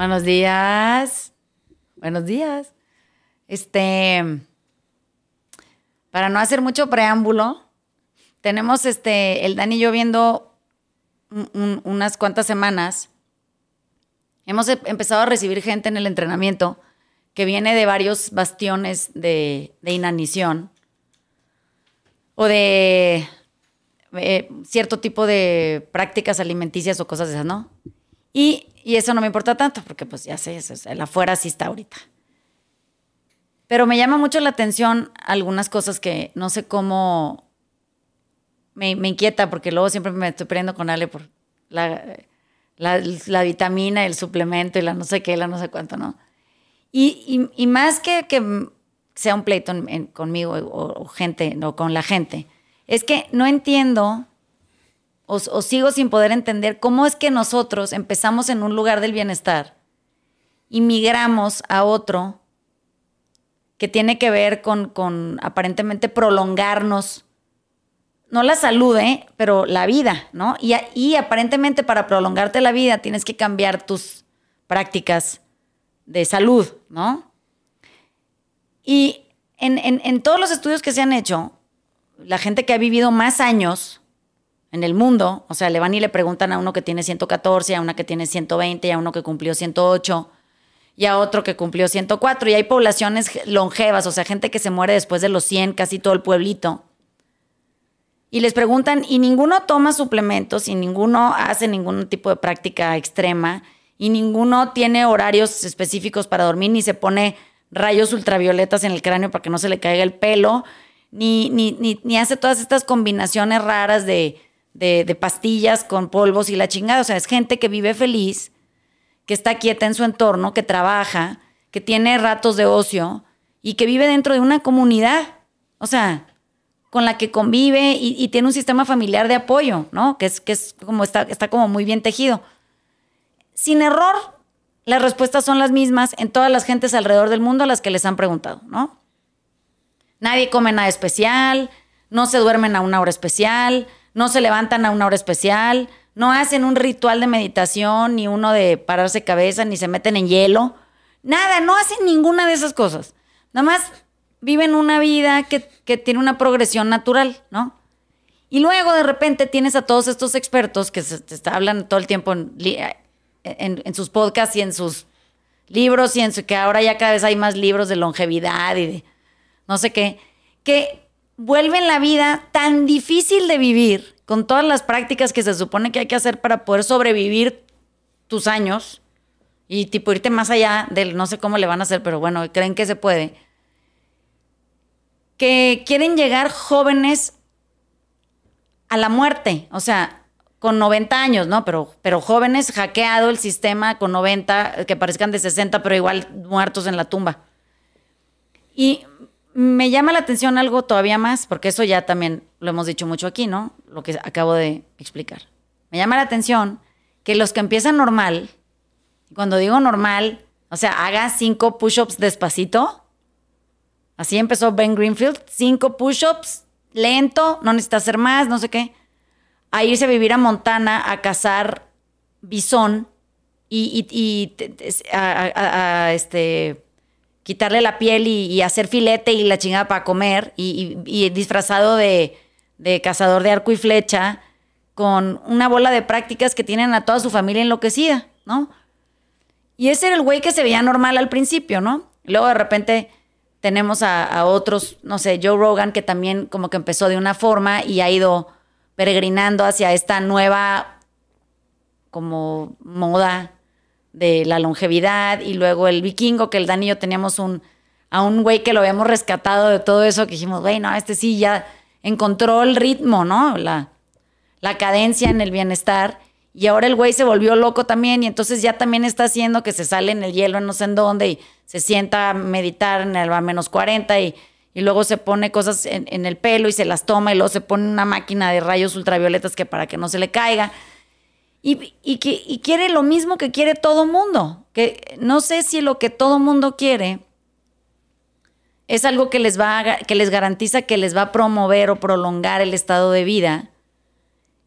Buenos días. Buenos días. Este, para no hacer mucho preámbulo, tenemos este, el Dani y yo viendo unas cuantas semanas. Hemos e, empezado a recibir gente en el entrenamiento que viene de varios bastiones de, inanición o de eh, cierto tipo de prácticas alimenticias o cosas de esas, ¿no? Y, eso no me importa tanto, porque pues ya sé, eso, el afuera sí está ahorita. Pero me llama mucho la atención algunas cosas que no sé cómo me, inquieta, porque luego siempre me estoy peleando con Ale por la, la, vitamina, el suplemento y la no sé qué, la no sé cuánto, ¿no? Y, y, más que, que sea un pleito conmigo o, gente, o con la gente, es que no entiendo o, sigo sin poder entender cómo es que nosotros empezamos en un lugar del bienestar y migramos a otro que tiene que ver con, aparentemente prolongarnos, no la salud, ¿eh? pero la vida, ¿no? Y, aparentemente para prolongarte la vida tienes que cambiar tus prácticas de salud, ¿no? Y en todos los estudios que se han hecho, la gente que ha vivido más años en el mundo. O sea, le van y le preguntan a uno que tiene 114, a una que tiene 120, a uno que cumplió 108 y a otro que cumplió 104. Y hay poblaciones longevas, o sea, gente que se muere después de los 100, casi todo el pueblito. Y les preguntan, y ninguno toma suplementos, y ninguno hace ningún tipo de práctica extrema, y ninguno tiene horarios específicos para dormir, ni se pone rayos ultravioletas en el cráneo para que no se le caiga el pelo, ni, ni, ni hace todas estas combinaciones raras de, de, pastillas con polvos y la chingada. O sea, es gente que vive feliz, que está quieta en su entorno, que trabaja, que tiene ratos de ocio y que vive dentro de una comunidad. O sea, con la que convive y, tiene un sistema familiar de apoyo, ¿no? Que es, que es como está, está como muy bien tejido. Sin error, las respuestas son las mismas en todas las gentes alrededor del mundo a las que les han preguntado, ¿no? Nadie come nada especial, no se duermen a una hora especial, no se levantan a una hora especial, no hacen un ritual de meditación, ni uno de pararse cabeza, ni se meten en hielo. Nada, no hacen ninguna de esas cosas. Nada más viven una vida que, tiene una progresión natural, ¿no? Y luego de repente tienes a todos estos expertos que se, hablan todo el tiempo en, sus podcasts y en sus libros y en su, que ahora ya cada vez hay más libros de longevidad y de no sé qué, que vuelven la vida tan difícil de vivir, con todas las prácticas que se supone que hay que hacer para poder sobrevivir tus años y tipo irte más allá del no sé cómo le van a hacer, pero bueno, creen que se puede. Que quieren llegar jóvenes a la muerte, o sea, con 90 años, ¿no? Pero, pero jóvenes hackeado el sistema con 90, que parezcan de 60, pero igual muertos en la tumba. Y me llama la atención algo todavía más, porque eso ya también lo hemos dicho mucho aquí, ¿no? Lo que acabo de explicar. Me llama la atención que los que empiezan normal, cuando digo normal, o sea, haga cinco push-ups despacito. Así empezó Ben Greenfield, cinco push-ups, lento, no necesita hacer más, no sé qué. A irse a vivir a Montana a cazar bisón y, a, este, quitarle la piel y, hacer filete y la chingada para comer, y, disfrazado de, cazador de arco y flecha, con una bola de prácticas que tienen a toda su familia enloquecida, ¿no? Y ese era el güey que se veía normal al principio, ¿no? Luego de repente tenemos a, a otros, no sé, Joe Rogan, que también como que empezó de una forma y ha ido peregrinando hacia esta nueva como moda de la longevidad y luego el vikingo, que el danillo y yo teníamos un, a un güey que lo habíamos rescatado de todo eso, que dijimos, güey, no, este sí ya encontró el ritmo, ¿no? La, la cadencia en el bienestar. Y ahora el güey se volvió loco también y entonces ya también está haciendo que se sale en el hielo en no sé en dónde y se sienta a meditar en el a menos 40 y, y luego se pone cosas en, en, el pelo y se las toma y luego se pone una máquina de rayos ultravioletas que para que no se le caiga. Y, que, quiere lo mismo que quiere todo mundo. Que no sé si lo que todo mundo quiere es algo que les, va que les garantiza que les va a promover o prolongar el estado de vida.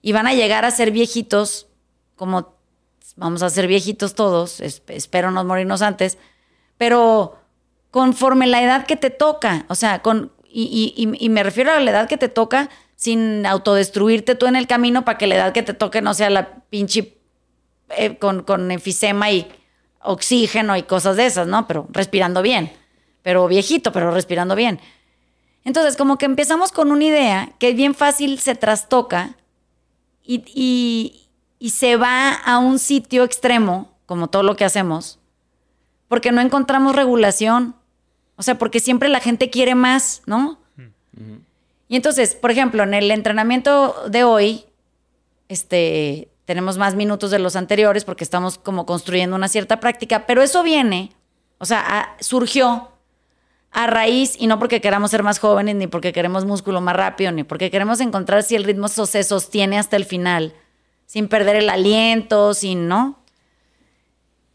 Y van a llegar a ser viejitos, como vamos a ser viejitos todos, espero no morirnos antes, pero conforme la edad que te toca, o sea, con, y me refiero a la edad que te toca sin autodestruirte tú en el camino para que la edad que te toque no sea la pinche eh, con, enfisema y oxígeno y cosas de esas, ¿no? Pero respirando bien, pero viejito, pero respirando bien. Entonces, como que empezamos con una idea que es bien fácil se trastoca y, se va a un sitio extremo, como todo lo que hacemos, porque no encontramos regulación. O sea, porque siempre la gente quiere más, ¿no? Mm. Y entonces, por ejemplo, en el entrenamiento de hoy, este, tenemos más minutos de los anteriores porque estamos como construyendo una cierta práctica, pero eso viene, o sea, surgió a raíz y no porque queramos ser más jóvenes, ni porque queremos músculo más rápido, ni porque queremos encontrar si el ritmo se sostiene hasta el final, sin perder el aliento, sin, ¿no?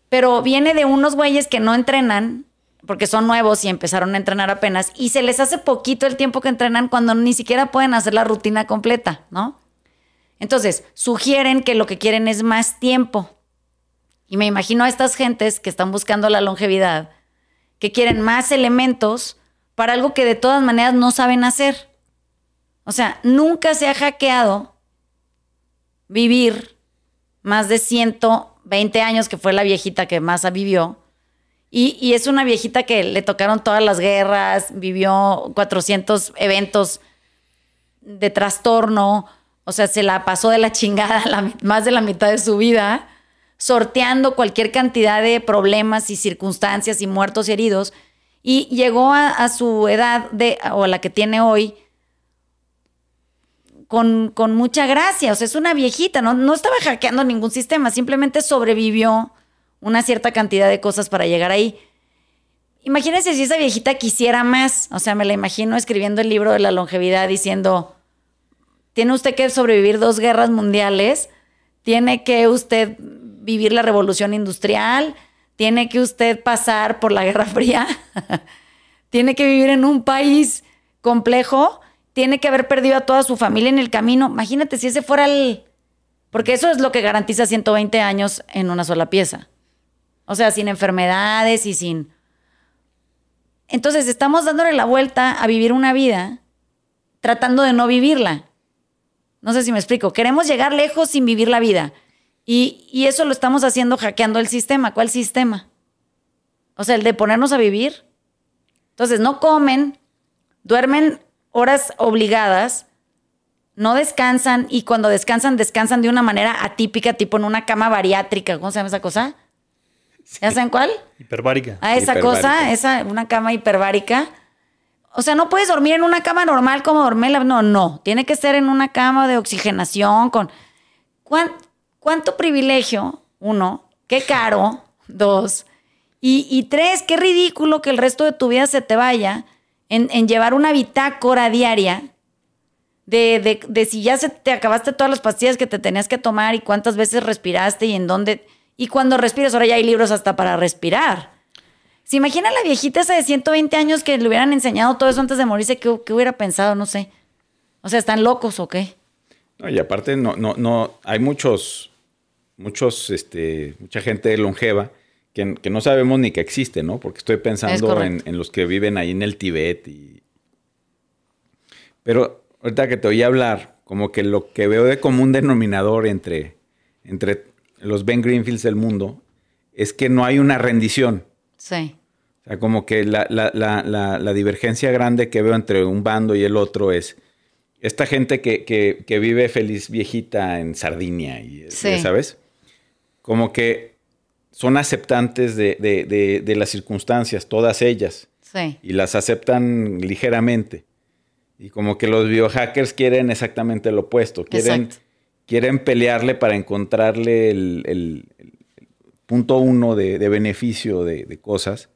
Pero viene de unos güeyes que no entrenan porque son nuevos y empezaron a entrenar apenas, y se les hace poquito el tiempo que entrenan cuando ni siquiera pueden hacer la rutina completa, ¿no? Entonces, sugieren que lo que quieren es más tiempo. Y me imagino a estas gentes que están buscando la longevidad, que quieren más elementos para algo que de todas maneras no saben hacer. O sea, nunca se ha hackeado vivir más de 120 años, que fue la viejita que más vivió, y, es una viejita que le tocaron todas las guerras, vivió 400 eventos de trastorno, o sea, se la pasó de la chingada más de la mitad de su vida, sorteando cualquier cantidad de problemas y circunstancias y muertos y heridos, y llegó a, su edad de, o a la que tiene hoy, con, mucha gracia, o sea, es una viejita, no, no estaba hackeando ningún sistema, simplemente sobrevivió una cierta cantidad de cosas para llegar ahí. Imagínense si esa viejita quisiera más. O sea, me la imagino escribiendo el libro de la longevidad diciendo, tiene usted que sobrevivir dos guerras mundiales, tiene que usted vivir la revolución industrial, tiene que usted pasar por la Guerra Fría, tiene que vivir en un país complejo, tiene que haber perdido a toda su familia en el camino. Imagínate si ese fuera el... Porque eso es lo que garantiza 120 años en una sola pieza. O sea, sin enfermedades y sin... Entonces estamos dándole la vuelta a vivir una vida tratando de no vivirla. No sé si me explico. Queremos llegar lejos sin vivir la vida. Y, eso lo estamos haciendo hackeando el sistema. ¿Cuál sistema? O sea, el de ponernos a vivir. Entonces, no comen, duermen horas obligadas, no descansan y cuando descansan, descansan de una manera atípica, tipo en una cama bariátrica. ¿Cómo se llama esa cosa? ¿Ya saben cuál? Hiperbárica. A ah, esa cosa, esa, una cama hiperbárica. O sea, no puedes dormir en una cama normal como dormir No, no. Tiene que ser en una cama de oxigenación con... ¿Cuánto privilegio? Uno. Qué caro. Dos. Y, tres, qué ridículo que el resto de tu vida se te vaya en, llevar una bitácora diaria de, de si ya se te acabaste todas las pastillas que te tenías que tomar y cuántas veces respiraste y en dónde... Y cuando respiras, ahora ya hay libros hasta para respirar. ¿Se imagina la viejita esa de 120 años que le hubieran enseñado todo eso antes de morirse? ¿Qué, hubiera pensado? No sé. O sea, ¿están locos o qué? No, y aparte, no, no, no, hay muchos, muchos, este, mucha gente longeva que, no sabemos ni que existe, ¿no? Porque estoy pensando en, los que viven ahí en el Tibet y... Pero ahorita que te oí hablar, como que lo que veo de común denominador entre, entre los Ben Greenfields del mundo, es que no hay una rendición. Sí. O sea, como que la, divergencia grande que veo entre un bando y el otro es esta gente que, vive feliz viejita en Sardinia, y, ¿sabes? Como que son aceptantes de, las circunstancias, todas ellas. Sí. Y las aceptan ligeramente. Y como que los biohackers quieren exactamente lo opuesto. Quieren quieren pelearle para encontrarle el, punto uno de, beneficio de, cosas.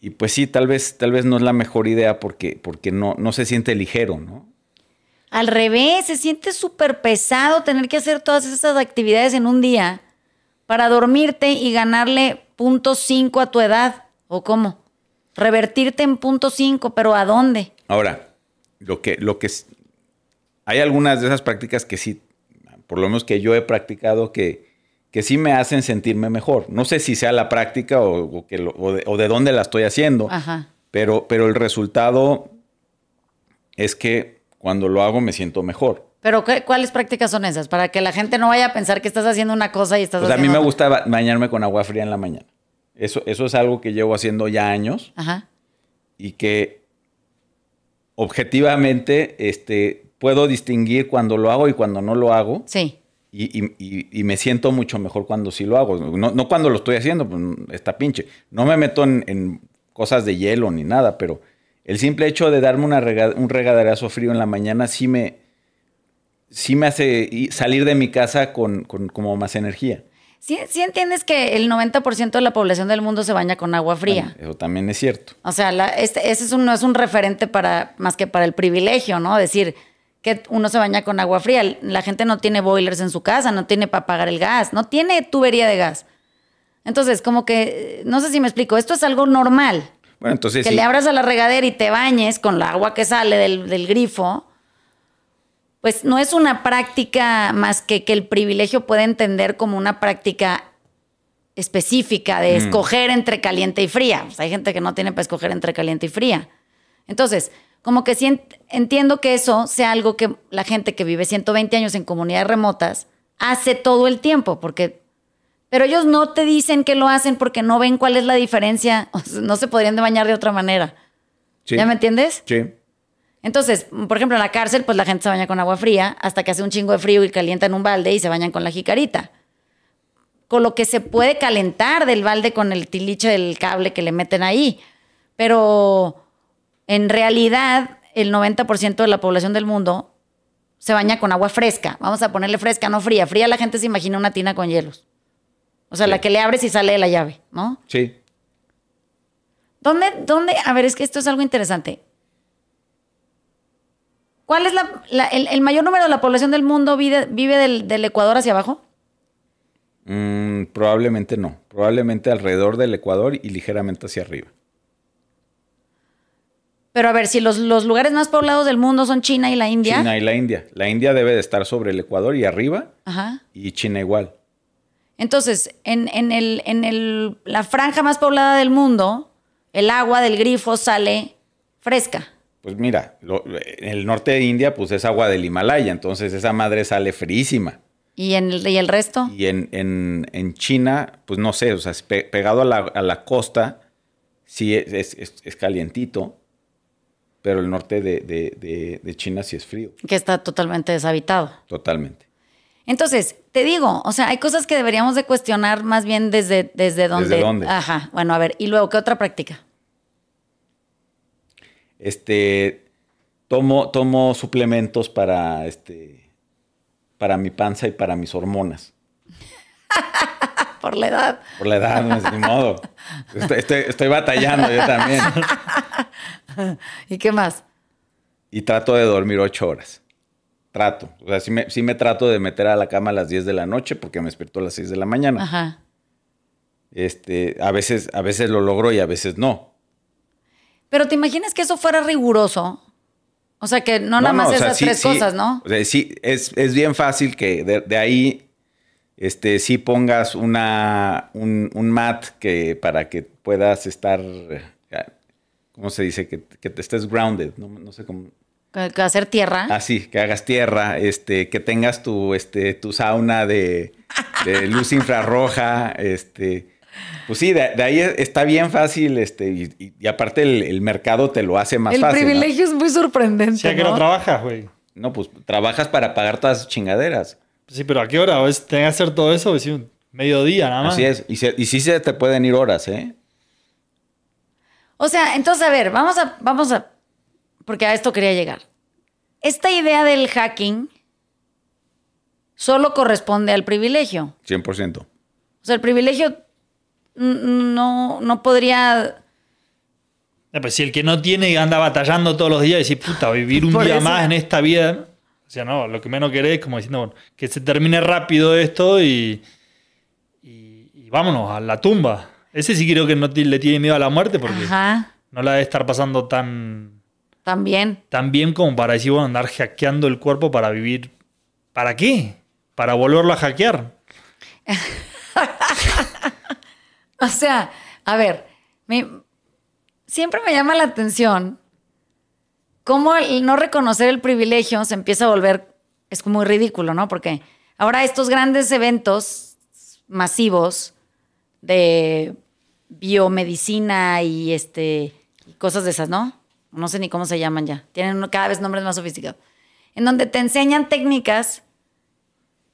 Y pues sí, tal vez, tal vez no es la mejor idea porque, porque no, no se siente ligero, ¿no? Al revés, se siente súper pesado tener que hacer todas esas actividades en un día para dormirte y ganarle punto cinco a tu edad, ¿o cómo? Revertirte en punto cinco, pero ¿a dónde? Ahora, lo que, lo que, hay algunas de esas prácticas que sí, por lo menos que yo he practicado, que, que sí me hacen sentirme mejor. No sé si sea la práctica o, que o, de, dónde la estoy haciendo, Ajá. Pero, pero el resultado es que cuando lo hago me siento mejor. Pero qué, ¿cuáles prácticas son esas? Para que la gente no vaya a pensar que estás haciendo una cosa y estás pues a mí me gusta bañarme con agua fría en la mañana. Eso, eso es algo que llevo haciendo ya años. Ajá. Y que objetivamente este, puedo distinguir cuando lo hago y cuando no lo hago. Sí. Y, me siento mucho mejor cuando sí lo hago. No, cuando lo estoy haciendo, pues está pinche. No me meto en, cosas de hielo ni nada, pero el simple hecho de darme un regaderazo frío en la mañana sí me, sí me hace salir de mi casa con, como más energía. Sí, entiendes que el 90% de la población del mundo se baña con agua fría. eso también es cierto. O sea, este, ese no es un referente para más que para el privilegio, ¿no? Decir, que uno se baña con agua fría. La gente no tiene boilers en su casa, no tiene para pagar el gas, no tiene tubería de gas. Entonces, como que, no sé si me explico, esto es algo normal. Que le abras a la regadera y te bañes con la agua que sale del, grifo, pues no es una práctica más que que el privilegio puede entender como una práctica específica de mm. escoger entre caliente y fría. Pues hay gente que no tiene para escoger entre caliente y fría. Entonces, como que sí entiendo que eso sea algo que la gente que vive 120 años en comunidades remotas hace todo el tiempo, porque... Pero ellos no te dicen que lo hacen porque no ven cuál es la diferencia. no se podrían de bañar de otra manera. ¿Ya me entiendes? Sí. Entonces, por ejemplo, en la cárcel, pues la gente se baña con agua fría hasta que hace un chingo de frío y calientan un balde y se bañan con la jicarita. Con lo que se puede calentar del balde con el tiliche del cable que le meten ahí. Pero en realidad, el 90% de la población del mundo se baña con agua fresca. Vamos a ponerle fresca, no fría. Fría la gente se imagina una tina con hielos. O sea, la que le abres y sale de la llave, ¿no? Sí. ¿Dónde, dónde? A ver, es que esto es algo interesante. ¿Cuál es la, el, mayor número de la población del mundo vive, del, Ecuador hacia abajo? Mm, probablemente no. Probablemente alrededor del Ecuador y ligeramente hacia arriba. Pero a ver, si los, lugares más poblados del mundo son China y la India. China y la India. La India debe de estar sobre el Ecuador y arriba. Ajá. Y China igual. Entonces, en, la franja más poblada del mundo, el agua del grifo sale fresca. Pues mira, en el norte de India, pues es agua del Himalaya, entonces esa madre sale frísima. ¿Y, en el, resto? Y en, China, pues no sé, o sea, pegado a la, costa, sí es, es, es calientito pero el norte de, China sí es frío. Que está totalmente deshabitado. Totalmente. Entonces, te digo, o sea, hay cosas que deberíamos de cuestionar más bien desde, desde dónde. ¿Desde dónde? Ajá, bueno, a ver, y luego, ¿qué otra práctica? Este, tomo, tomo suplementos para, este, para mi panza y para mis hormonas. Por la edad. Por la edad, no es pues, ni modo. Estoy, estoy batallando yo también. ¿Y qué más? Y trato de dormir ocho horas. Trato. O sea, sí me, trato de meter a la cama a las 10 de la noche porque me despertó a las 6 de la mañana. Ajá. Este, a veces, a veces lo logro y a veces no. Pero te imaginas que eso fuera riguroso. O sea, que no, nada más esas tres cosas, ¿no? O sea, sí, es, bien fácil que de, ahí este, sí pongas una, un, un mat que, para que puedas estar ¿cómo se dice? Que, te estés grounded, no, sé cómo. Que hacer tierra. Ah, que hagas tierra, este, que tengas tu, este, tu sauna de, luz infrarroja, este. Pues sí, de, ahí está bien fácil, este, y, aparte el, mercado te lo hace más fácil. El privilegio es muy sorprendente. Ya que no trabajas, güey. No, pues trabajas para pagar todas chingaderas. Pues sí, pero ¿a qué hora? ¿Ves? que hacer todo eso? decir, Un mediodía nada más. Así es, y, y sí se te pueden ir horas, ¿eh? O sea, entonces, a ver, vamos a, vamos a, porque a esto quería llegar. Esta idea del hacking solo corresponde al privilegio. 100%. O sea, el privilegio no, no podría... Eh, pues si el que no tiene y anda batallando todos los días y decir, puta, vivir un día más en esta vida. O sea, no, lo que menos querés es como diciendo, bueno, que se termine rápido esto y, y vámonos a la tumba. Ese sí creo que no le tiene miedo a la muerte porque no la debe estar pasando tan. Tan bien. Tan bien como para decir, bueno, andar hackeando el cuerpo para vivir. ¿Para qué? Para volverlo a hackear. o sea, a ver, siempre me llama la atención cómo el no reconocer el privilegio se empieza a volver. Es muy ridículo, ¿no? Porque ahora estos grandes eventos masivos de biomedicina y este cosas de esas, ¿no? No sé ni cómo se llaman ya. Tienen cada vez nombres más sofisticados. En donde te enseñan técnicas,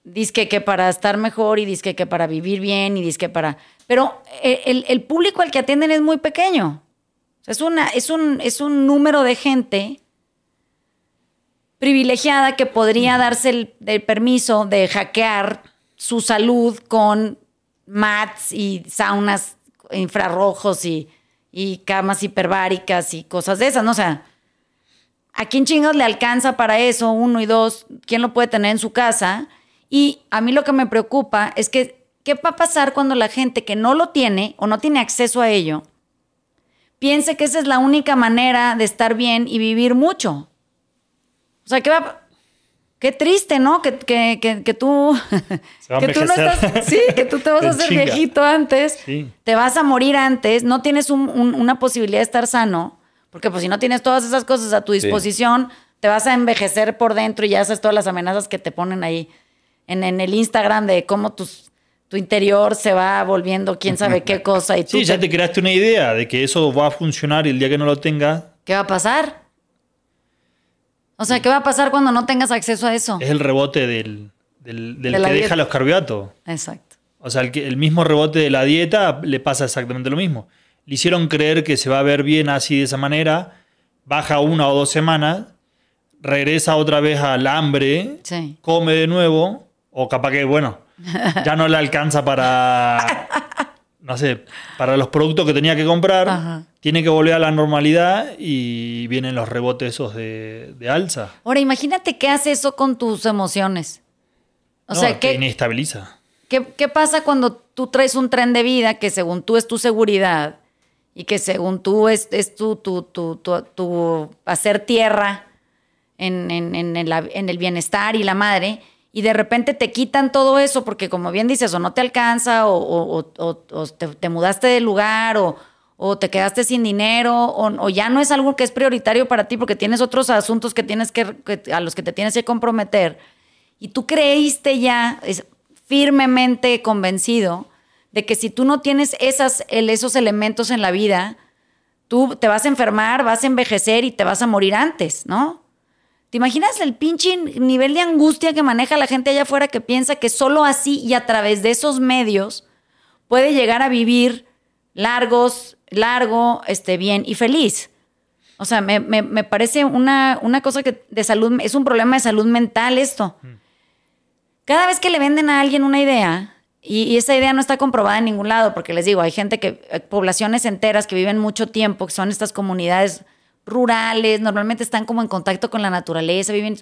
disque que para estar mejor y disque que para vivir bien y disque para... Pero eh, el, público al que atienden es muy pequeño. es, una, es, un, es un número de gente privilegiada que podría darse el, permiso de hackear su salud con mats y saunas infrarrojos y, camas hiperbáricas y cosas de esas, ¿no? O sea, ¿a quién chingados le alcanza para eso? Uno y dos, ¿quién lo puede tener en su casa? Y a mí lo que me preocupa es que, ¿qué va a pasar cuando la gente que no lo tiene o no tiene acceso a ello piense que esa es la única manera de estar bien y vivir mucho? O sea, ¿qué va a... Qué triste, ¿no? Que, que, que, que tú. que tú no estás. Sí, que tú te vas a hacer viejito antes. Te vas a morir antes. No tienes una posibilidad de estar sano. Porque, pues, si no tienes todas esas cosas a tu disposición, te vas a envejecer por dentro y ya haces todas las amenazas que te ponen ahí. En, en el Instagram de cómo tu interior se va volviendo quién sabe qué cosa. Y tú sí, ya te... creaste una idea de que eso va a funcionar y el día que no lo tengas. ¿Qué va a pasar? O sea, ¿qué va a pasar cuando no tengas acceso a eso? Es el rebote del, del, que deja los carbohidratos. Exacto. O sea, el, mismo rebote de la dieta le pasa exactamente lo mismo. Le hicieron creer que se va a ver bien así de esa manera, baja una o dos semanas, regresa otra vez al hambre, come de nuevo, o capaz que, bueno, ya no le alcanza para no sé, para los productos que tenía que comprar, tiene que volver a la normalidad y vienen los rebotes esos de, alza. Ahora, imagínate qué hace eso con tus emociones. O sea, que... inestabiliza. ¿qué, ¿Qué pasa cuando tú traes un tren de vida que según tú es tu seguridad y que según tú es, es tu, tu, tu, tu, hacer tierra en, en, el, en el bienestar y la madre? y de repente te quitan todo eso porque como bien dices, o no te alcanza, o, te, mudaste de lugar, o, te quedaste sin dinero, o, ya no es algo que es prioritario para ti porque tienes otros asuntos que tienes que, a los que te tienes que comprometer. Y tú creíste ya es, firmemente convencido de que si tú no tienes esas, esos elementos en la vida, tú te vas a enfermar, vas a envejecer y te vas a morir antes, ¿no? ¿Te imaginas el pinche nivel de angustia que maneja la gente allá afuera que piensa que solo así y a través de esos medios puede llegar a vivir largos, largo, este, bien y feliz? O sea, me, parece una, una, cosa que de salud, es un problema de salud mental esto. Mm. Cada vez que le venden a alguien una idea, y, y esa idea no está comprobada en ningún lado, porque les digo, hay gente que, eh, poblaciones enteras que viven mucho tiempo, que son estas comunidades rurales, normalmente están como en contacto con la naturaleza, viven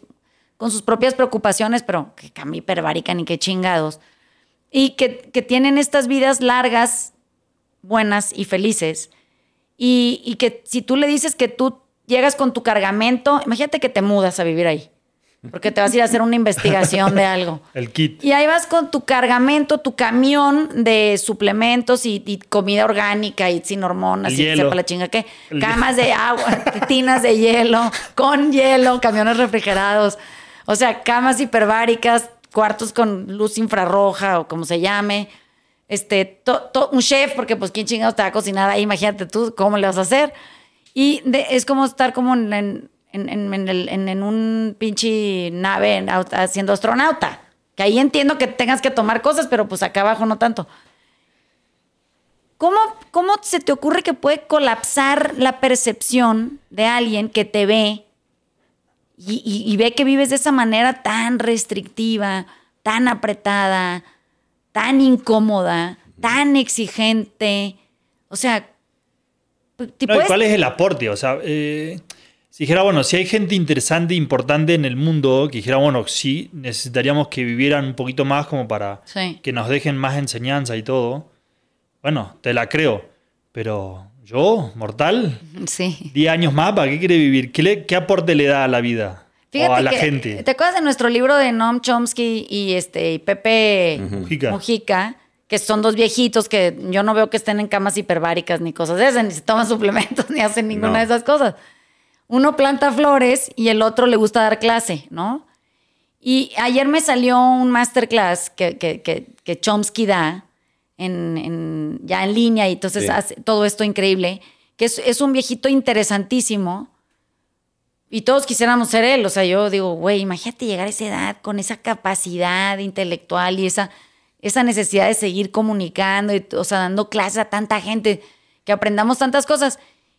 con sus propias preocupaciones, pero que cambie hiperbárica y qué chingados. Y que, que, tienen estas vidas largas, buenas y felices. Y, y que si tú le dices que tú llegas con tu cargamento, imagínate que te mudas a vivir ahí porque te vas a ir a hacer una investigación de algo. El kit. Y ahí vas con tu cargamento, tu camión de suplementos y, comida orgánica y sin hormonas y hielo. la chinga qué. Camas de agua, tinas de hielo, con hielo, camiones refrigerados. O sea, camas hiperbáricas, cuartos con luz infrarroja o como se llame. Este, un chef, porque pues quién chingados te va a cocinar ahí, imagínate tú cómo le vas a hacer. Y es como estar como en en, en, un pinche nave haciendo astronauta. Que ahí entiendo que tengas que tomar cosas, pero pues acá abajo no tanto. ¿Cómo, ¿Cómo se te ocurre que puede colapsar la percepción de alguien que te ve y, ve que vives de esa manera tan restrictiva, tan apretada, tan incómoda, tan exigente? O sea, ¿Cuál es el aporte? O sea, eh, si dijera, bueno, si hay gente interesante, importante en el mundo, que dijera, bueno, sí, necesitaríamos que vivieran un poquito más como para que nos dejen más enseñanza y todo, bueno, te la creo, pero yo, mortal, sí. 10 años más, ¿para qué quiere vivir? ¿Qué, le, qué aporte le da a la vida? o a la gente. ¿Te acuerdas de nuestro libro de Noam Chomsky y, este, Pepe Mujica. que son dos viejitos que yo no veo que estén en camas hiperbáricas ni cosas de esas, ni se toman suplementos, ni hacen ninguna de esas cosas uno planta flores y el otro le gusta dar clase, ¿no? Y ayer me salió un masterclass que, Chomsky da en, ya en línea y entonces hace todo esto increíble, que es, es, un viejito interesantísimo y todos quisiéramos ser él. O sea, yo digo, güey, imagínate llegar a esa edad con esa capacidad intelectual y esa, esa necesidad de seguir comunicando y, o sea, dando clases a tanta gente, que aprendamos tantas cosas.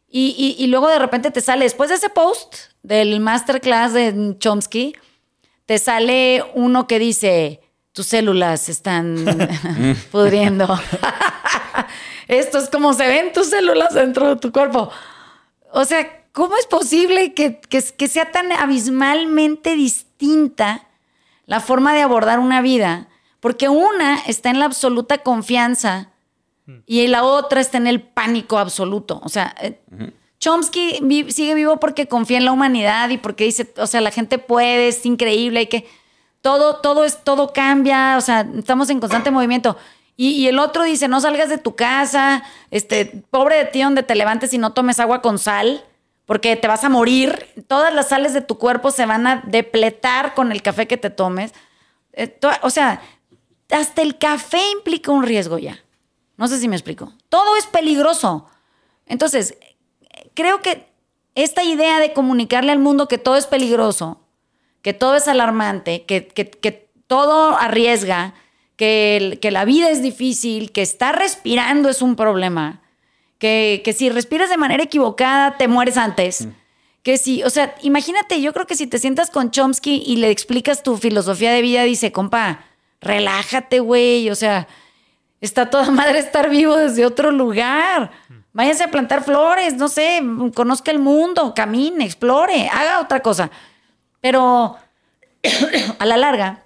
Y, luego de repente te sale, después de ese post del masterclass de Chomsky, te sale uno que dice, tus células están pudriendo. Esto es como se ven tus células dentro de tu cuerpo. O sea, ¿cómo es posible que, que sea tan abismalmente distinta la forma de abordar una vida? Porque una está en la absoluta confianza y la otra está en el pánico absoluto. O sea, eh, Chomsky sigue vivo porque confía en la humanidad y porque dice, o sea, la gente puede, es increíble, hay que. Todo, todo es, todo cambia, o sea, estamos en constante movimiento. Y, el otro dice, no salgas de tu casa, este, pobre de ti donde te levantes y no tomes agua con sal, porque te vas a morir. Todas las sales de tu cuerpo se van a depletar con el café que te tomes. Eh, o sea, hasta el café implica un riesgo ya. No sé si me explico. Todo es peligroso. Entonces, creo que esta idea de comunicarle al mundo que todo es peligroso, que todo es alarmante, que, todo arriesga, que, que, la vida es difícil, que estar respirando es un problema, que, si respiras de manera equivocada te mueres antes. Mm. Que si, o sea, imagínate, yo creo que si te sientas con Chomsky y le explicas tu filosofía de vida, dice, compa, relájate, güey, o sea, Está toda madre estar vivo desde otro lugar. Mm. Váyanse a plantar flores, no sé, conozca el mundo, camine, explore, haga otra cosa. Pero a la larga,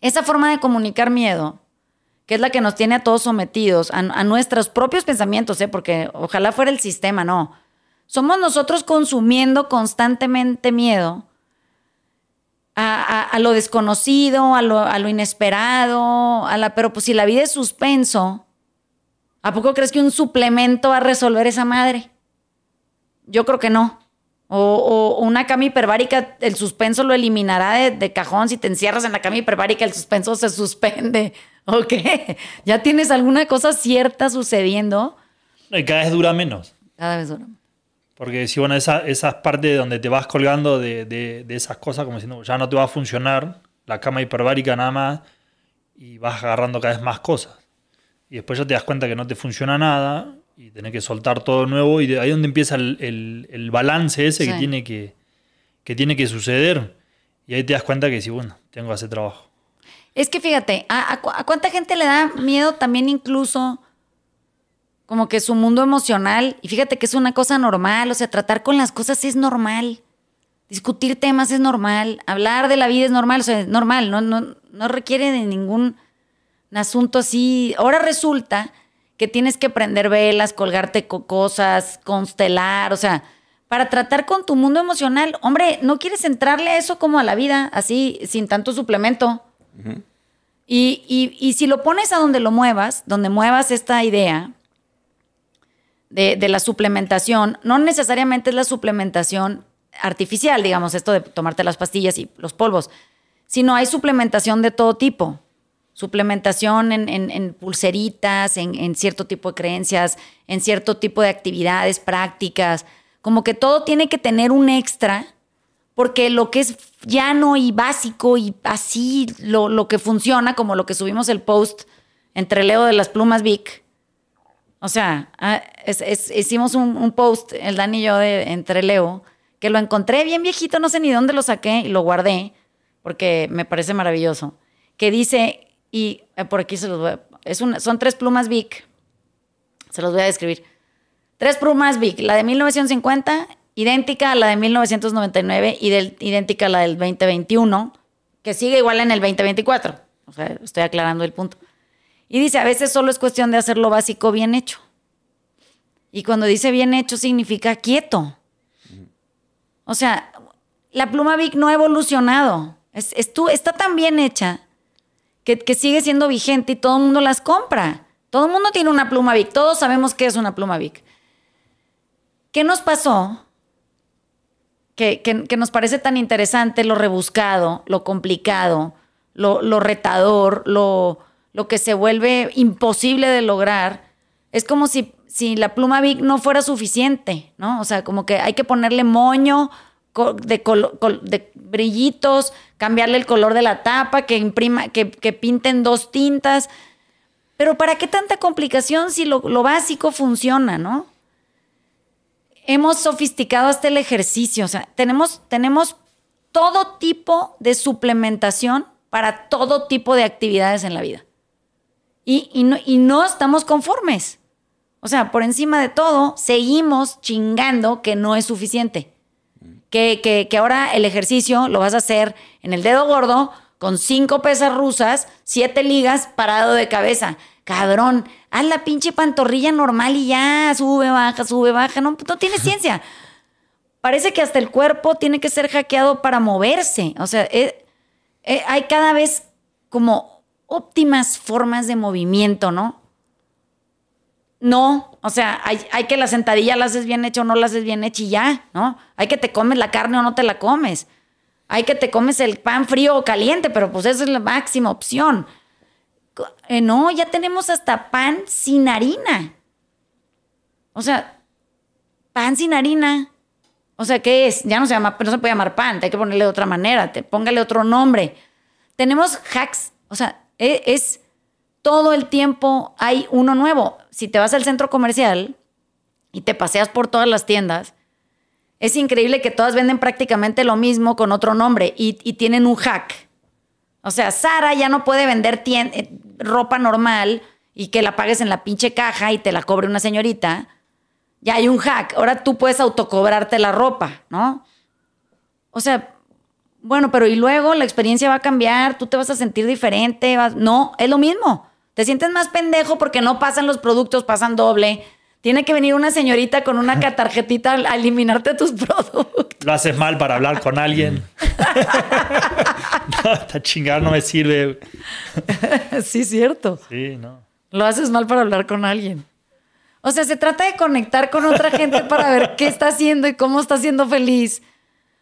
esa forma de comunicar miedo, que es la que nos tiene a todos sometidos, a, nuestros propios pensamientos, ¿eh? porque ojalá fuera el sistema, no. Somos nosotros consumiendo constantemente miedo a, lo desconocido, a lo, inesperado, a la, pero pues si la vida es suspenso, ¿a poco crees que un suplemento va a resolver esa madre? Yo creo que no. O, una cama hiperbárica, el suspenso lo eliminará de, de, cajón. Si te encierras en la cama hiperbárica, el suspenso se suspende. ¿O Ya tienes alguna cosa cierta sucediendo. cada vez dura menos. Cada vez dura menos. Porque si, bueno, esa, esas partes donde te vas colgando de, esas cosas, como diciendo, ya no te va a funcionar la cama hiperbárica nada más, y vas agarrando cada vez más cosas. Y después ya te das cuenta que no te funciona nada y tenés que soltar todo nuevo, y ahí es donde empieza el, balance ese que, tiene que, que tiene que suceder. Y ahí te das cuenta que si bueno, tengo ese trabajo. Es que fíjate, ¿a, a cuánta gente le da miedo también incluso como que su mundo emocional. Y fíjate que es una cosa normal, o sea, tratar con las cosas es normal. Discutir temas es normal, hablar de la vida es normal, o sea, es normal, no, no, requiere de ningún asunto así. Ahora resulta que tienes que prender velas, colgarte cosas, constelar, o sea, para tratar con tu mundo emocional. Hombre, no quieres entrarle a eso como a la vida, así, sin tanto suplemento. y, y, y, si lo pones a donde lo muevas, donde muevas esta idea, de, la suplementación, no necesariamente es la suplementación artificial, digamos, esto de tomarte las pastillas y los polvos, sino hay suplementación de todo tipo. Suplementación en, pulseritas, en, cierto tipo de creencias, en cierto tipo de actividades, prácticas. Como que todo tiene que tener un extra, porque lo que es llano y básico y así, lo, lo que funciona, como lo que subimos el post entre Leo de las Plumas Vic, o sea, ah, hicimos un, post, el Dani y yo, de, entre Leo, que lo encontré bien viejito, no sé ni dónde lo saqué y lo guardé, porque me parece maravilloso. Que dice, y eh, por aquí se los voy a, es una, son tres plumas Vic, se los voy a describir. Tres plumas Vic, la de 1950, idéntica a la de 1999 y del, idéntica a la del 2021, que sigue igual en el 2024. O sea, estoy aclarando el punto. Y dice, a veces solo es cuestión de hacer lo básico bien hecho. Y cuando dice bien hecho significa quieto. O sea, la pluma Vic no ha evolucionado. Es, tú, está tan bien hecha que, sigue siendo vigente y todo el mundo las compra. Todo el mundo tiene una pluma Vic. Todos sabemos qué es una pluma Vic. ¿Qué nos pasó? Que, nos parece tan interesante lo rebuscado, lo complicado, lo retador, lo, lo que se vuelve imposible de lograr. Es como si, si la pluma Big no fuera suficiente, ¿no? O sea, como que hay que ponerle moño de, brillitos, cambiarle el color de la tapa, que imprima, que, pinten dos tintas. Pero ¿para qué tanta complicación si lo, lo, básico funciona, no? Hemos sofisticado hasta el ejercicio, o sea, tenemos, tenemos todo tipo de suplementación para todo tipo de actividades en la vida y, no, estamos conformes. O sea, por encima de todo, seguimos chingando que no es suficiente. Que, ahora el ejercicio lo vas a hacer en el dedo gordo, con cinco pesas rusas, siete ligas, parado de cabeza. Cabrón, haz la pinche pantorrilla normal y ya, sube, baja, sube, baja. No, no tiene ciencia. Parece que hasta el cuerpo tiene que ser hackeado para moverse. O sea, eh, eh, hay cada vez como óptimas formas de movimiento, ¿no? No, o sea, hay, que la sentadilla la haces bien hecha o no la haces bien hecha y ya, ¿no? Hay que te comes la carne o no te la comes. Hay que te comes el pan frío o caliente, pero pues esa es la máxima opción. Eh, no, ya tenemos hasta pan sin harina. O sea, pan sin harina. O sea, ¿qué es? Ya no se llama, no se puede llamar pan, hay que ponerle de otra manera, te, póngale otro nombre. Tenemos hacks, o sea, e, es, todo el tiempo hay uno nuevo. Si te vas al centro comercial y te paseas por todas las tiendas, es increíble que todas venden prácticamente lo mismo con otro nombre y, y tienen un hack. O sea, Sara ya no puede vender eh, ropa normal y que la pagues en la pinche caja y te la cobre una señorita. Ya hay un hack. Ahora tú puedes autocobrarte la ropa, ¿no? O sea, bueno, pero y luego la experiencia va a cambiar, tú te vas a sentir diferente, no, es lo mismo. Te sientes más pendejo porque no pasan los productos, pasan doble. Tiene que venir una señorita con una tarjetita a eliminarte tus productos. Lo haces mal para hablar con alguien. no, está chingada no me sirve. sí, cierto. Sí, no. Lo haces mal para hablar con alguien. O sea, se trata de conectar con otra gente para ver qué está haciendo y cómo está siendo feliz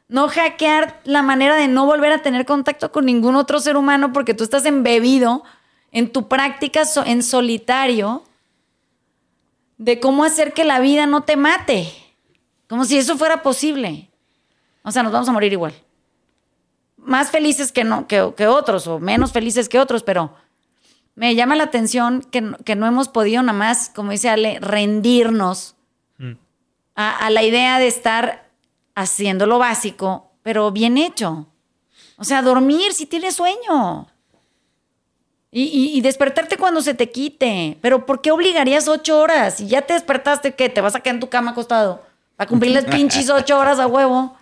no hackear la manera de no volver a tener contacto con ningún otro ser humano porque tú estás embebido en tu práctica en solitario de cómo hacer que la vida no te mate. Como si eso fuera posible. O sea, nos vamos a morir igual. Más felices que, no, que, otros o menos felices que otros, pero me llama la atención que, no hemos podido nada más, como dice Ale, rendirnos mm. a la idea de estar haciendo lo básico, pero bien hecho. O sea, dormir si tienes sueño. Y, y, despertarte cuando se te quite. Pero ¿por qué obligarías ocho horas? Si ya te despertaste, ¿qué? ¿Te vas a quedar en tu cama acostado? a cumplir las pinches ocho horas a huevo?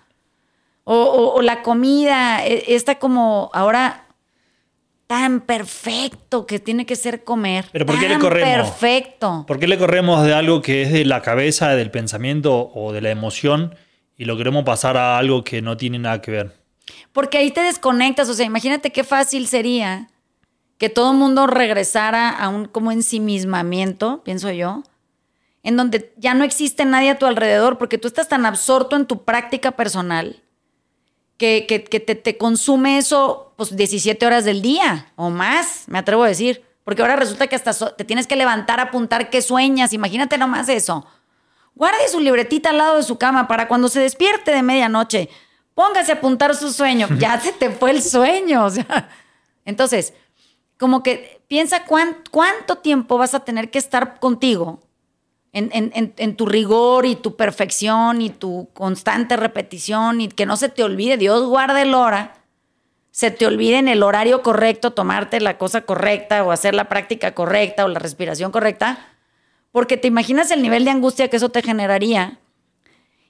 O, o, la comida, e, está como ahora tan perfecto que tiene que ser comer. Pero ¿por qué le corremos? Perfecto. ¿Por qué le corremos de algo que es de la cabeza, del pensamiento o de la emoción? y lo queremos pasar a algo que no tiene nada que ver. Porque ahí te desconectas, o sea, imagínate qué fácil sería que todo el mundo regresara a un como ensimismamiento, pienso yo, en donde ya no existe nadie a tu alrededor porque tú estás tan absorto en tu práctica personal que, te, consume eso 17 pues, horas del día o más, me atrevo a decir. Porque ahora resulta que hasta te tienes que levantar a apuntar qué sueñas, imagínate nomás eso. Guarde su libretita al lado de su cama para cuando se despierte de medianoche. Póngase a apuntar su sueño. Ya se te fue el sueño. Entonces, como que piensa cuánto tiempo vas a tener que estar contigo en, en, tu rigor y tu perfección y tu constante repetición y que no se te olvide, Dios guarde el hora, se te olvide en el horario correcto tomarte la cosa correcta o hacer la práctica correcta o la respiración correcta porque te imaginas el nivel de angustia que eso te generaría.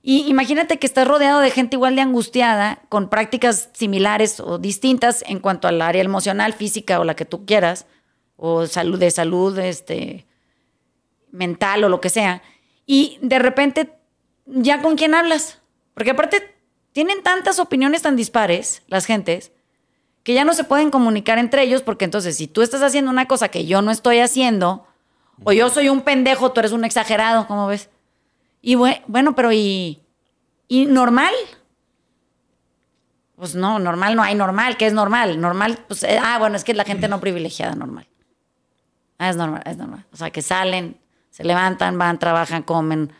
Y imagínate que estás rodeado de gente igual de angustiada, con prácticas similares o distintas en cuanto al área emocional, física o la que tú quieras, o salud de salud, este, mental o lo que sea. Y de repente, ¿ya con quién hablas? Porque aparte tienen tantas opiniones tan dispares las gentes que ya no se pueden comunicar entre ellos porque entonces si tú estás haciendo una cosa que yo no estoy haciendo, o yo soy un pendejo, tú eres un exagerado, ¿cómo ves? Y bueno, pero ¿y, y normal? Pues no, normal no hay normal, ¿qué es normal? Normal, pues, eh, ah, bueno, es que la gente no privilegiada, normal. Ah, es normal, es normal. O sea, que salen, se levantan, van, trabajan, comen,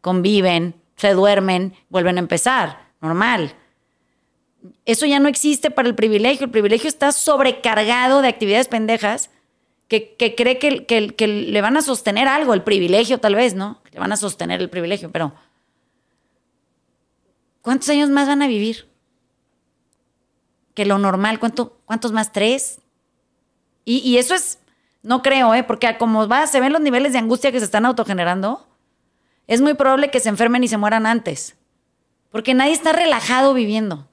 conviven, se duermen, vuelven a empezar, normal. Eso ya no existe para el privilegio. El privilegio está sobrecargado de actividades pendejas que, cree que, le van a sostener algo, el privilegio tal vez, ¿no? Que le van a sostener el privilegio, pero ¿cuántos años más van a vivir? Que lo normal, ¿cuántos más? ¿Tres? Y, eso es, no creo, ¿eh? Porque como va, se ven los niveles de angustia que se están autogenerando, es muy probable que se enfermen y se mueran antes. Porque nadie está relajado viviendo.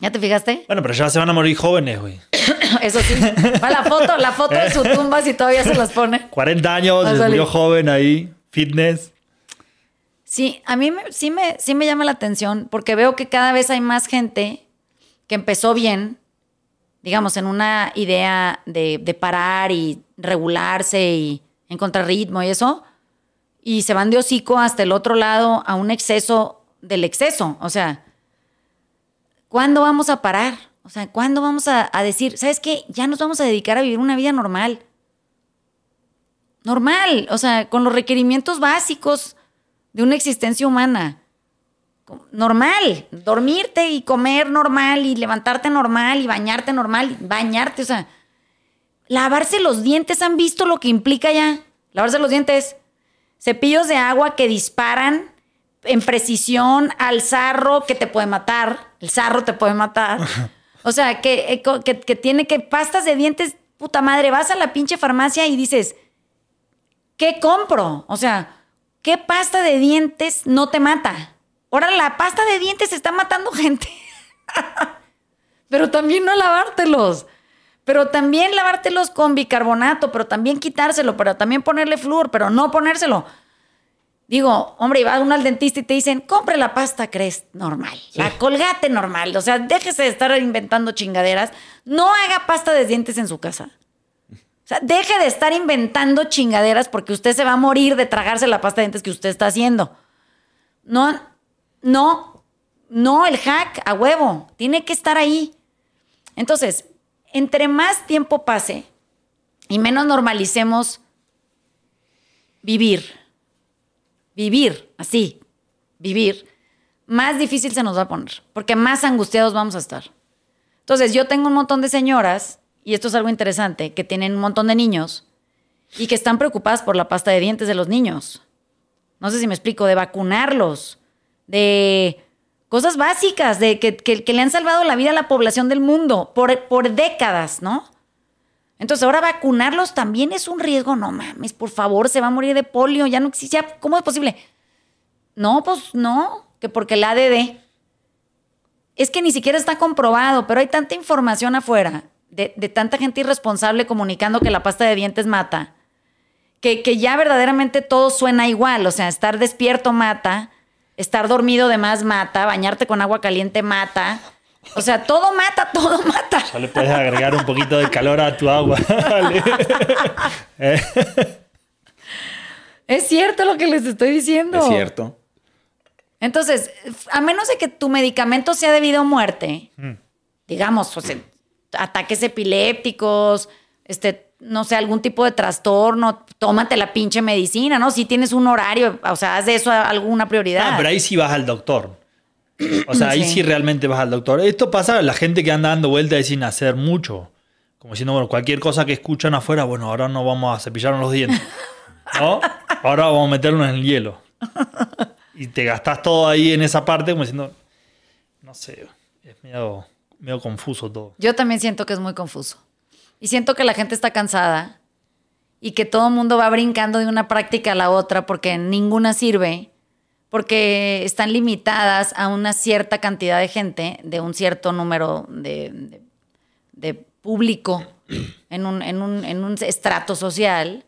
¿Ya te fijaste? Bueno, pero ya se van a morir jóvenes, güey. Eso sí. Va la foto, la foto de su tumba si todavía se las pone. 40 años, se murió joven ahí, fitness. Sí, a mí sí, me, sí me llama la atención porque veo que cada vez hay más gente que empezó bien, digamos, en una idea de, de parar y regularse y encontrar ritmo y eso, y se van de hocico hasta el otro lado a un exceso del exceso. O sea, ¿cuándo vamos a parar? O sea, ¿cuándo vamos a, decir, ¿sabes qué? Ya nos vamos a dedicar a vivir una vida normal. Normal, o sea, con los requerimientos básicos de una existencia humana. Normal, dormirte y comer normal y levantarte normal y bañarte normal, bañarte, o sea, lavarse los dientes, ¿han visto lo que implica ya? Lavarse los dientes, cepillos de agua que disparan en precisión al zarro que te puede matar. El zarro te puede matar. O sea, eh, que, que, tiene que pastas de dientes, puta madre, vas a la pinche farmacia y dices, ¿qué compro? O sea, ¿qué pasta de dientes no te mata? Ahora la pasta de dientes está matando gente. pero también no lavártelos. Pero también lavártelos con bicarbonato, pero también quitárselo, pero también ponerle flúor, pero no ponérselo. Digo, hombre, va uno al dentista y te dicen, compre la pasta crees normal, la colgate normal. O sea, déjese de estar inventando chingaderas. No haga pasta de dientes en su casa. O sea, deje de estar inventando chingaderas porque usted se va a morir de tragarse la pasta de dientes que usted está haciendo. No, no, no, el hack a huevo. Tiene que estar ahí. Entonces, entre más tiempo pase y menos normalicemos vivir vivir así, vivir, más difícil se nos va a poner, porque más angustiados vamos a estar. Entonces, yo tengo un montón de señoras, y esto es algo interesante, que tienen un montón de niños y que están preocupadas por la pasta de dientes de los niños. No sé si me explico, de vacunarlos, de cosas básicas, de que, le han salvado la vida a la población del mundo por décadas, ¿no? Entonces ahora vacunarlos también es un riesgo. No mames, por favor, se va a morir de polio, ya no existe. ¿Cómo es posible? No, pues no, que porque el ADD. Es que ni siquiera está comprobado, pero hay tanta información afuera de, tanta gente irresponsable comunicando que la pasta de dientes mata, que, que, ya verdaderamente todo suena igual. O sea, estar despierto mata, estar dormido de más mata, bañarte con agua caliente mata, o sea, todo mata, todo mata. Solo puedes agregar un poquito de calor a tu agua. es cierto lo que les estoy diciendo. Es cierto. Entonces, a menos de que tu medicamento sea debido a muerte, mm. digamos, ataques epilépticos, este, no sé, algún tipo de trastorno, tómate la pinche medicina, ¿no? Si tienes un horario, o sea, haz de eso alguna prioridad. Ah, pero ahí sí vas al doctor. O sea, ahí sí realmente vas al doctor. Esto pasa a la gente que anda dando vueltas y sin hacer mucho. Como diciendo, bueno, cualquier cosa que escuchan afuera, bueno, ahora no vamos a cepillarnos los dientes. ¿No? Ahora vamos a meternos en el hielo. Y te gastas todo ahí en esa parte, como diciendo, no sé, es medio, medio confuso todo. Yo también siento que es muy confuso. Y siento que la gente está cansada y que todo el mundo va brincando de una práctica a la otra porque ninguna sirve porque están limitadas a una cierta cantidad de gente, de un cierto número de, público en un, estrato social,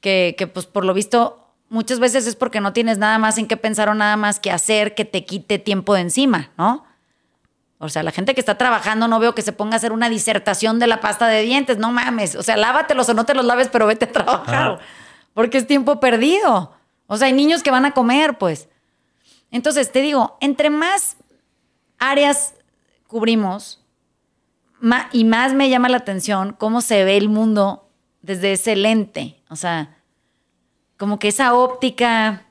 que, pues por lo visto muchas veces es porque no tienes nada más en qué pensar o nada más que hacer que te quite tiempo de encima, ¿no? O sea, la gente que está trabajando no veo que se ponga a hacer una disertación de la pasta de dientes, no mames. O sea, lávatelos o no te los laves, pero vete a trabajar. Porque es tiempo perdido. O sea, hay niños que van a comer, pues. Entonces, te digo, entre más áreas cubrimos, y más me llama la atención cómo se ve el mundo desde ese lente. O sea, como que esa óptica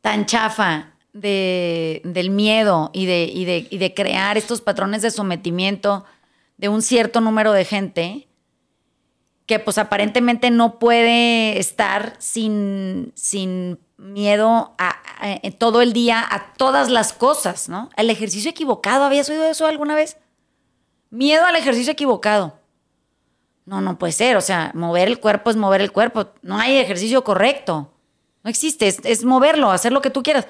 tan chafa del miedo y de, de, crear estos patrones de sometimiento de un cierto número de gente que pues aparentemente no puede estar sin, sin miedo a, eh, todo el día a todas las cosas, ¿no? El ejercicio equivocado, ¿habías oído eso alguna vez? Miedo al ejercicio equivocado. No, no puede ser, o sea, mover el cuerpo es mover el cuerpo, no hay ejercicio correcto, no existe, es, es moverlo, hacer lo que tú quieras.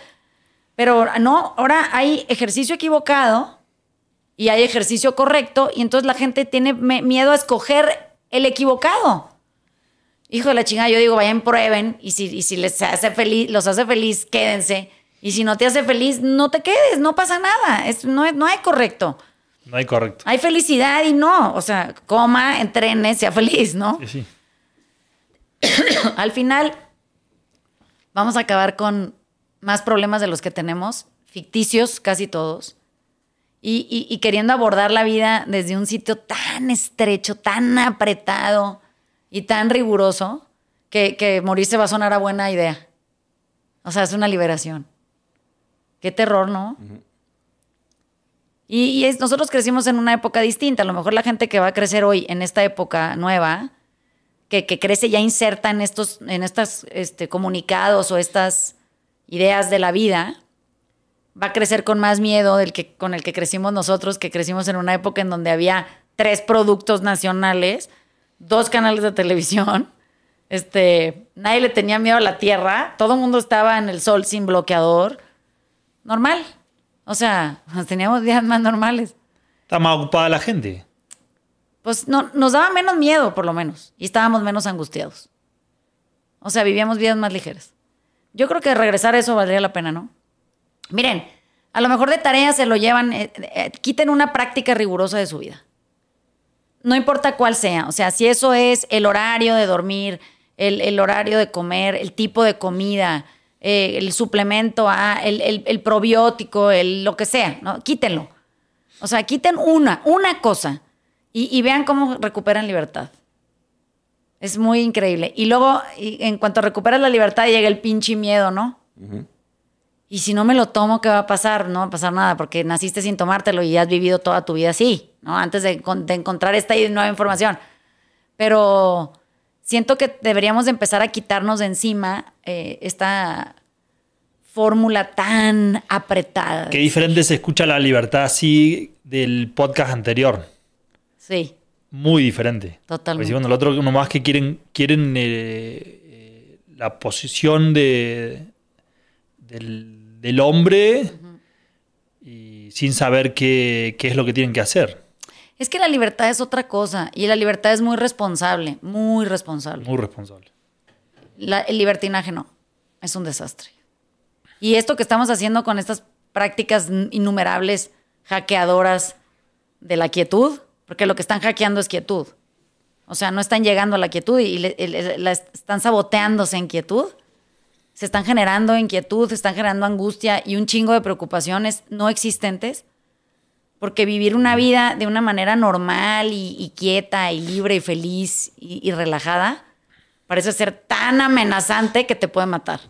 Pero no, ahora hay ejercicio equivocado y hay ejercicio correcto y entonces la gente tiene miedo a escoger el equivocado hijo de la chingada, yo digo, vayan, prueben, y si, si les hace feliz, los hace feliz, quédense. Y si no te hace feliz, no te quedes, no pasa nada. Es, no, no hay correcto. No hay correcto. Hay felicidad y no. O sea, coma, entrene, sea feliz, ¿no? Sí, sí. Al final, vamos a acabar con más problemas de los que tenemos, ficticios casi todos, y queriendo abordar la vida desde un sitio tan estrecho, tan apretado, y tan riguroso que, que morirse va a sonar a buena idea. O sea, es una liberación. Qué terror, ¿no? Y, nosotros crecimos en una época distinta. A lo mejor la gente que va a crecer hoy en esta época nueva, que, crece ya inserta en estos, en estas, este, comunicados o estas ideas de la vida, va a crecer con más miedo del que con el que crecimos nosotros, que crecimos en una época en donde había tres productos nacionales dos canales de televisión. Este, nadie le tenía miedo a la tierra. Todo el mundo estaba en el sol sin bloqueador. Normal. O sea, teníamos días más normales. Estaba más ocupada la gente. Pues no, nos daba menos miedo, por lo menos. Y estábamos menos angustiados. O sea, vivíamos vidas más ligeras. Yo creo que regresar a eso valdría la pena, ¿no? Miren, a lo mejor de tareas se lo llevan, eh, eh, quiten una práctica rigurosa de su vida no importa cuál sea, o sea, si eso es el horario de dormir, el, horario de comer, el tipo de comida, eh, el suplemento, a el, probiótico, el, lo que sea, ¿no? quítenlo. O sea, quiten una, una cosa y, vean cómo recuperan libertad. Es muy increíble. Y luego, en cuanto recuperas la libertad, llega el pinche miedo, ¿no? y si no me lo tomo, ¿qué va a pasar? No va a pasar nada porque naciste sin tomártelo y has vivido toda tu vida así, ¿no? Antes de, encontrar esta nueva información. Pero siento que deberíamos de empezar a quitarnos de encima eh, esta fórmula tan apretada. Qué diferente se escucha la libertad así del podcast anterior. Sí. Muy diferente. Totalmente. Porque bueno, otro nomás que quieren, quieren eh, eh, la posición de, del del hombre y sin saber qué, es lo que tienen que hacer. Es que la libertad es otra cosa y la libertad es muy responsable, muy responsable. Muy responsable. el libertinaje no, es un desastre. Y esto que estamos haciendo con estas prácticas innumerables, hackeadoras de la quietud, porque lo que están hackeando es quietud. O sea, no están llegando a la quietud y, están saboteándose en quietud se están generando inquietud, se están generando angustia y un chingo de preocupaciones no existentes. Porque vivir una vida de una manera normal y, quieta y libre y feliz y, relajada parece ser tan amenazante que te puede matar.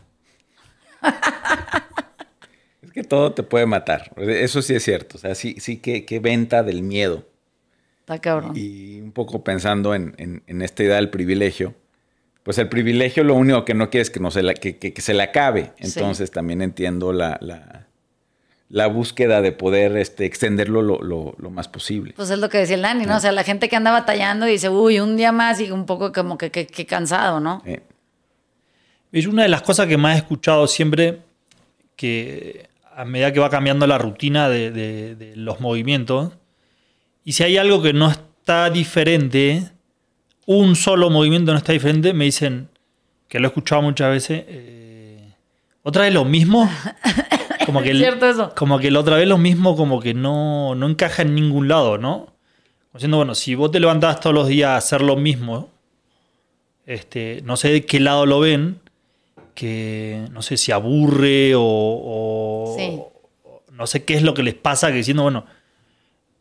Es que todo te puede matar. Eso sí es cierto. O sea, sí, sí que, que venta del miedo. Está cabrón. Y, un poco pensando en, en, en esta idea del privilegio pues el privilegio lo único que no quiere es que, no se, la, que, se le acabe. Entonces también entiendo la, búsqueda de poder este, extenderlo lo, más posible. Pues es lo que decía el Dani, ¿no? O sea, la gente que anda batallando dice, uy, un día más y un poco como que, cansado, ¿no? Es una de las cosas que más he escuchado siempre, que a medida que va cambiando la rutina de los movimientos, y si hay algo que no está diferente, un solo movimiento no está diferente, me dicen, que lo he escuchado muchas veces, eh, otra vez lo mismo. Como que, Cierto eso. como que la otra vez lo mismo, como que no, no encaja en ningún lado, ¿no? diciendo, bueno, si vos te levantás todos los días a hacer lo mismo, este, no sé de qué lado lo ven, que no sé si aburre o, no sé qué es lo que les pasa, que diciendo, bueno,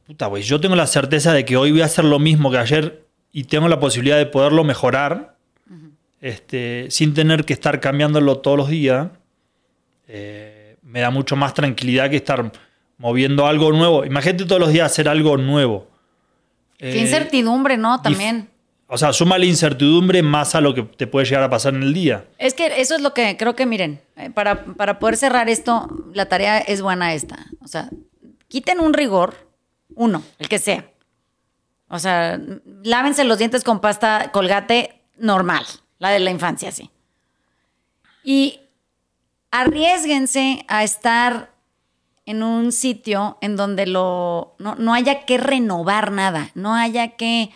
puta, güey, pues yo tengo la certeza de que hoy voy a hacer lo mismo que ayer y tengo la posibilidad de poderlo mejorar este, sin tener que estar cambiándolo todos los días, eh, me da mucho más tranquilidad que estar moviendo algo nuevo. Imagínate todos los días hacer algo nuevo. Qué eh, incertidumbre, ¿no? También. O sea, suma la incertidumbre más a lo que te puede llegar a pasar en el día. Es que eso es lo que creo que, miren, eh, para, para poder cerrar esto, la tarea es buena esta. O sea, quiten un rigor, uno, el que sea o sea, lávense los dientes con pasta colgate normal, la de la infancia, sí. Y arriesguense a estar en un sitio en donde no, haya que renovar nada, no haya que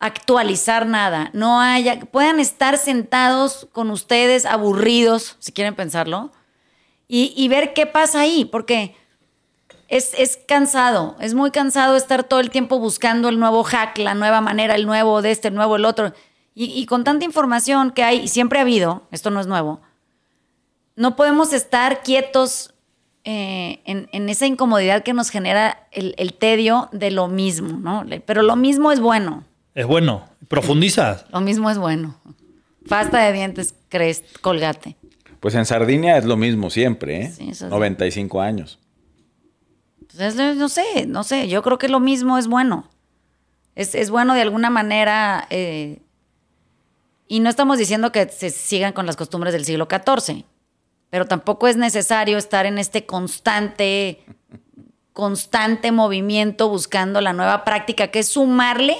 actualizar nada, no haya, puedan estar sentados con ustedes aburridos, si quieren pensarlo, y, y ver qué pasa ahí, porque es, cansado, es muy cansado estar todo el tiempo buscando el nuevo hack, la nueva manera, el nuevo de este, el nuevo, el otro. Y, con tanta información que hay, y siempre ha habido, esto no es nuevo, no podemos estar quietos eh, en, esa incomodidad que nos genera el, tedio de lo mismo, ¿no? Pero lo mismo es bueno. Es bueno. profundiza. lo mismo es bueno. Pasta de dientes, crees, colgate. Pues en Sardinia es lo mismo siempre, ¿eh? 95 años no sé, no sé, yo creo que lo mismo es bueno. Es, bueno de alguna manera, eh, y no estamos diciendo que se sigan con las costumbres del siglo XIV, pero tampoco es necesario estar en este constante, constante movimiento buscando la nueva práctica, que es sumarle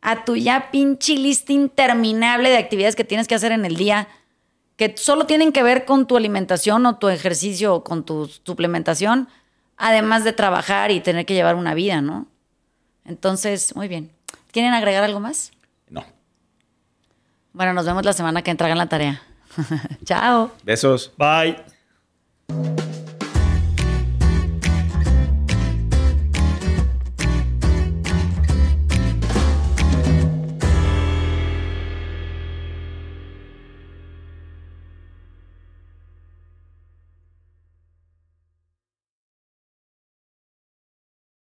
a tu ya pinche lista interminable de actividades que tienes que hacer en el día, que solo tienen que ver con tu alimentación o tu ejercicio o con tu suplementación además de trabajar y tener que llevar una vida, ¿no? Entonces, muy bien. ¿Quieren agregar algo más? No. Bueno, nos vemos la semana que entra en la tarea. Chao. Besos. Bye.